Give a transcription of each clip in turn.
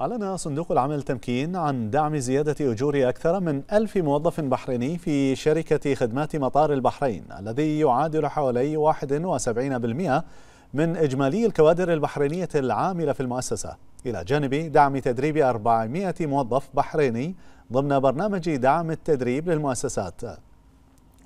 أعلن صندوق العمل التمكين عن دعم زيادة أجور أكثر من ألف موظف بحريني في شركة خدمات مطار البحرين الذي يعادل حوالي 71% من إجمالي الكوادر البحرينية العاملة في المؤسسة إلى جانب دعم تدريب 400 موظف بحريني ضمن برنامج دعم التدريب للمؤسسات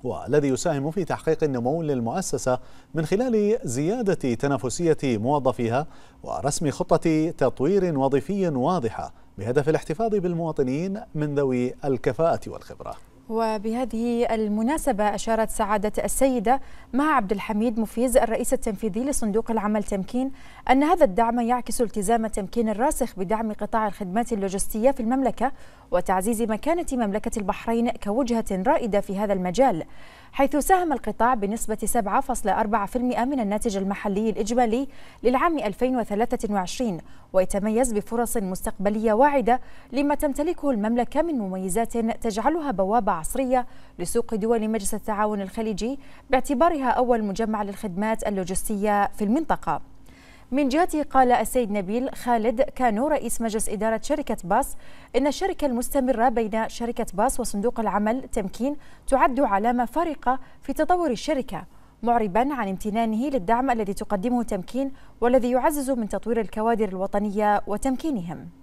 والذي يساهم في تحقيق النمو للمؤسسة من خلال زيادة تنافسية موظفيها ورسم خطة تطوير وظيفي واضحة بهدف الاحتفاظ بالمواطنين من ذوي الكفاءة والخبرة وبهذه المناسبة أشارت سعادة السيدة مع عبد الحميد مفيز الرئيس التنفيذي لصندوق العمل تمكين أن هذا الدعم يعكس التزام تمكين الراسخ بدعم قطاع الخدمات اللوجستية في المملكة وتعزيز مكانة مملكة البحرين كوجهة رائدة في هذا المجال حيث ساهم القطاع بنسبة 7.4% من الناتج المحلي الإجمالي للعام 2023 ويتميز بفرص مستقبلية واعدة لما تمتلكه المملكة من مميزات تجعلها بوابة عصرية لسوق دول مجلس التعاون الخليجي باعتبارها أول مجمع للخدمات اللوجستية في المنطقة من جهته قال السيد نبيل خالد كانو رئيس مجلس إدارة شركة باص إن الشركة المستمرة بين شركة باص وصندوق العمل تمكين تعد علامة فارقة في تطور الشركة معربا عن امتنانه للدعم الذي تقدمه تمكين والذي يعزز من تطوير الكوادر الوطنية وتمكينهم